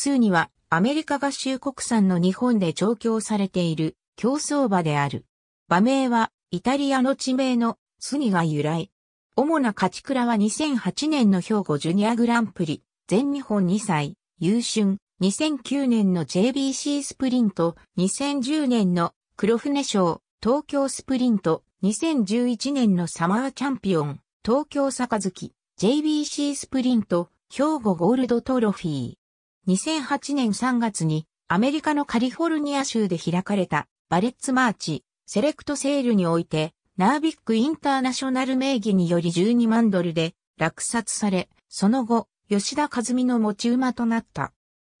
数にはアメリカ合衆国産の日本で調教されている競争馬である。馬名はイタリアの地名のスニが由来。主な勝ち倉は2008年の兵庫ジュニアグランプリ、全日本2歳、優春、2009年の JBC スプリント、2010年の黒船賞、東京スプリント、2011年のサマーチャンピオン、東京杯、JBC スプリント、兵庫ゴールドトロフィー。2008年3月にアメリカのカリフォルニア州で開かれたバレッツマーチセレクトセールにおいてナービックインターナショナル名義により12万ドルで落札され、その後、吉田和美の持ち馬となった。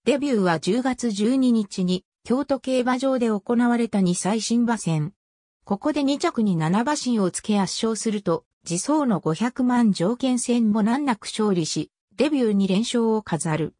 デビューは10月12日に京都競馬場で行われた2歳新馬戦。ここで2着に7馬身をつけ圧勝すると、自走の500万条件戦も難なく勝利し、デビューに連勝を飾る。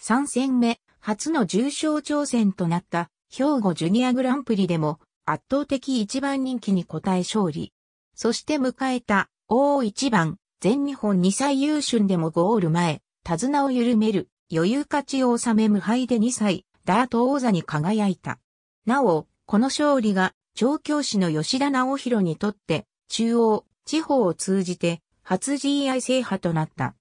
3戦目、初の重賞挑戦となった兵庫ジュニアグランプリでも圧倒的一番人気に応え勝利。そして迎えた大一番、全日本2歳優春でもゴール前、手綱を緩める余裕勝ちを収め無敗で2歳、ダート王座に輝いた。なお、この勝利が調教師の吉田直弘にとって中央、地方を通じて初 GI 制覇となった。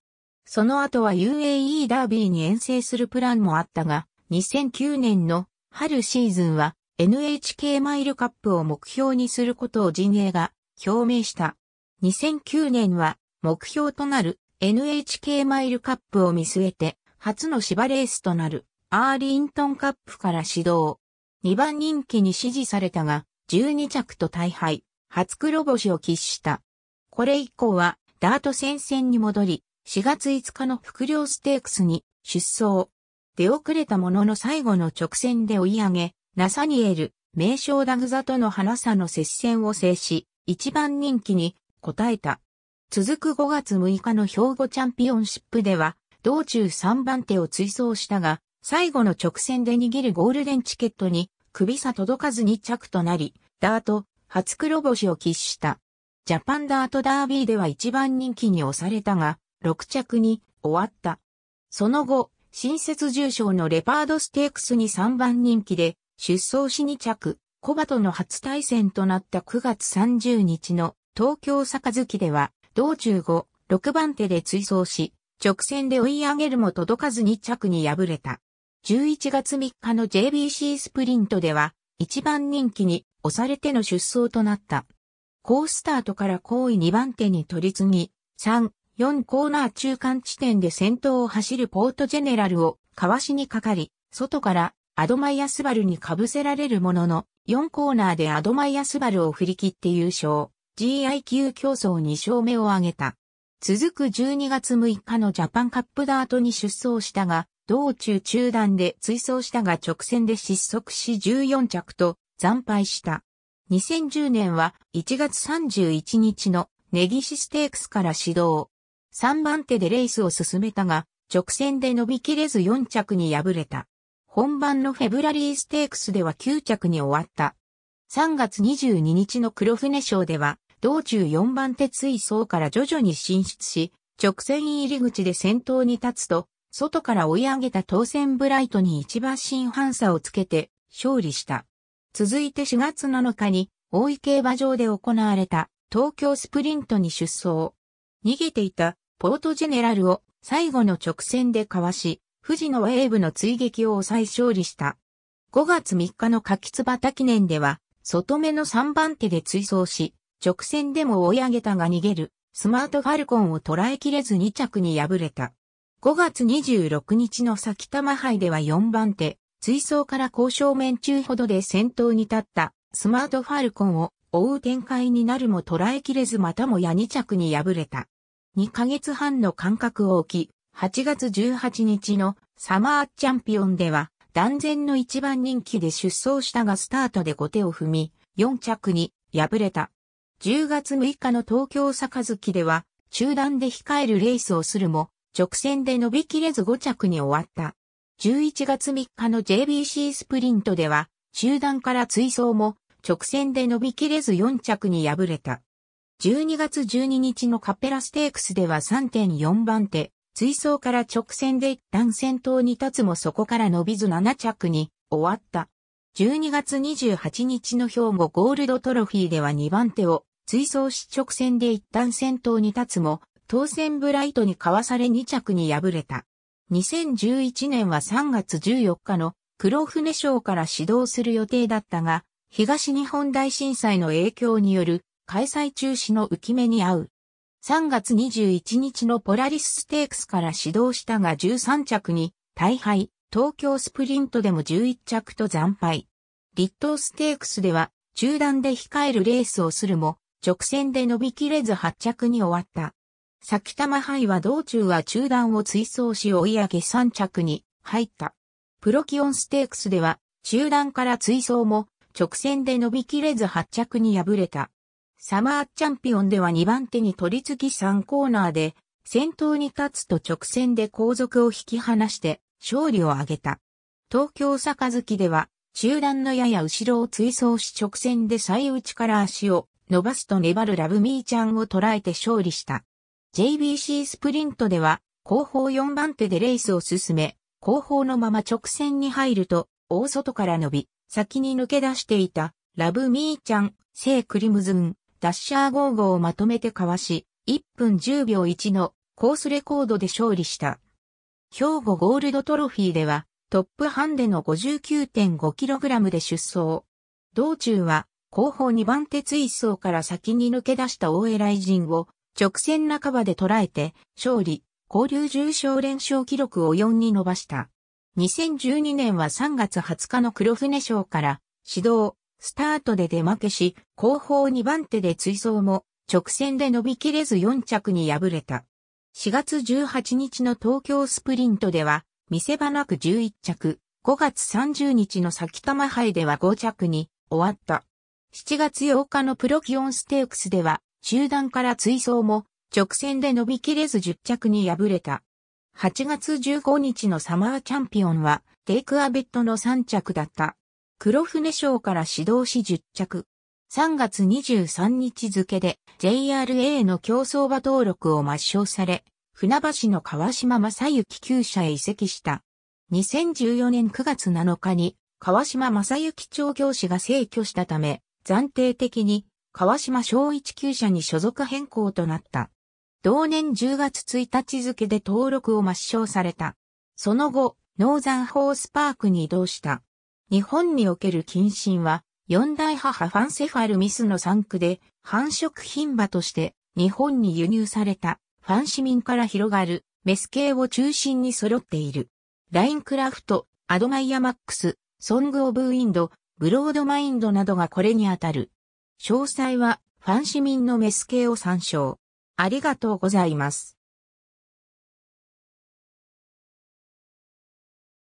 その後は UAE ダービーに遠征するプランもあったが、2009年の春シーズンは NHK マイルカップを目標にすることを陣営が表明した。2009年は目標となる NHK マイルカップを見据えて初の芝レースとなるアーリントンカップから始動。2番人気に支持されたが12着と大敗、初黒星を喫した。これ以降はダート戦線に戻り、4月5日の副領ステークスに出走。出遅れたものの最後の直線で追い上げ、ナサニエル、名称ダグザとの花差の接戦を制し、一番人気に応えた。続く5月6日の兵庫チャンピオンシップでは、道中3番手を追走したが、最後の直線で握るゴールデンチケットに、首差届かず2着となり、ダート、初黒星を喫した。ジャパンダートダービーでは一番人気に押されたが、6着に終わった。その後、新設重賞のレパードステークスに3番人気で、出走し2着、コバとの初対戦となった9月30日の東京杯では、道中5、6番手で追走し、直線で追い上げるも届かず2着に敗れた。11月3日の JBC スプリントでは、1番人気に押されての出走となった。ースタートから後位2番手に取り次ぎ、3、4コーナー中間地点で先頭を走るポートジェネラルをかわしにかかり、外からアドマイアスバルに被せられるものの、4コーナーでアドマイアスバルを振り切って優勝、GIQ 競争2勝目を挙げた。続く12月6日のジャパンカップダートに出走したが、道中中断で追走したが直線で失速し14着と惨敗した。2010年は1月31日のネギシステークスから始動。3番手でレースを進めたが、直線で伸びきれず4着に敗れた。本番のフェブラリーステークスでは9着に終わった。3月22日の黒船賞では、道中4番手追走から徐々に進出し、直線入り口で先頭に立つと、外から追い上げた当選ブライトに一馬身反差をつけて勝利した。続いて4月7日に大井競馬場で行われた東京スプリントに出走。逃げていたポートジェネラルを最後の直線でかわし、富士のウェーブの追撃を抑え勝利した。5月3日の柿津畑記念では、外目の3番手で追走し、直線でも追い上げたが逃げる、スマートファルコンを捉えきれず2着に敗れた。5月26日の先玉杯では4番手、追走から交渉面中ほどで先頭に立ったスマートファルコンを追う展開になるも捉えきれずまたもや2着に敗れた。2ヶ月半の間隔を置き、8月18日のサマーチャンピオンでは、断然の一番人気で出走したがスタートで後手を踏み、4着に敗れた。10月6日の東京杯では、中断で控えるレースをするも、直線で伸びきれず5着に終わった。11月3日の JBC スプリントでは、中段から追走も、直線で伸びきれず4着に敗れた。12月12日のカペラステークスでは3.4番手、追走から直線で一旦先頭に立つもそこから伸びず7着に終わった。12月28日の兵庫ゴールドトロフィーでは2番手を追走し直線で一旦先頭に立つも、当選ブライトにかわされ2着に敗れた。2011年は3月14日の黒船賞から始動する予定だったが、東日本大震災の影響による開催中止の浮き目に合う。3月21日のポラリスステークスから始動したが13着に大敗、東京スプリントでも11着と惨敗。立東ステークスでは中断で控えるレースをするも、直線で伸びきれず8着に終わった。先玉杯は道中は中断を追走し追い上げ3着に入った。プロキオンステークスでは中断から追走も直線で伸びきれず8着に敗れた。サマーチャンピオンでは2番手に取り付き3コーナーで、先頭に立つと直線で後続を引き離して勝利を挙げた。東京杯では中段のやや後ろを追走し直線で最内から足を伸ばすと粘るラブミーちゃんを捉えて勝利した。JBC スプリントでは後方4番手でレースを進め、後方のまま直線に入ると大外から伸び、先に抜け出していたラブミーちゃん、聖クリムズン、ダッシャー5号をまとめてかわし、1分10秒1のコースレコードで勝利した。兵庫ゴールドトロフィーでは、トップハンデの 59.5kg で出走。道中は、後方2番手追走から先に抜け出した大偉人を直線半ばで捉えて勝利、交流重賞連勝記録を4に伸ばした。2012年は3月20日の黒船賞から指導、スタートで出負けし、後方2番手で追走も、直線で伸びきれず4着に敗れた。4月18日の東京スプリントでは、見せ場なく11着、5月30日の先玉杯では5着に終わった。7月8日のプロキオンステークスでは、集団から追走も、直線で伸びきれず10着に敗れた。8月15日のサマーチャンピオンは、テイクアベットの3着だった。黒船賞から指導し10着。3月23日付で JRA の競争場登録を抹消され、船橋の川島正幸厩舎へ移籍した。2014年9月7日に川島正幸調教師が逝去したため、暫定的に川島小一厩舎に所属変更となった。同年10月1日付で登録を抹消された。その後、ノーザンホースパークに移動した。日本における近親は、四大母ファンセファルミスの産区で、繁殖品馬として日本に輸入されたファン市民から広がるメス系を中心に揃っている。ラインクラフト、アドマイヤマックス、ソングオブウィンド、ブロードマインドなどがこれにあたる。詳細はファン市民のメス系を参照。ありがとうございます。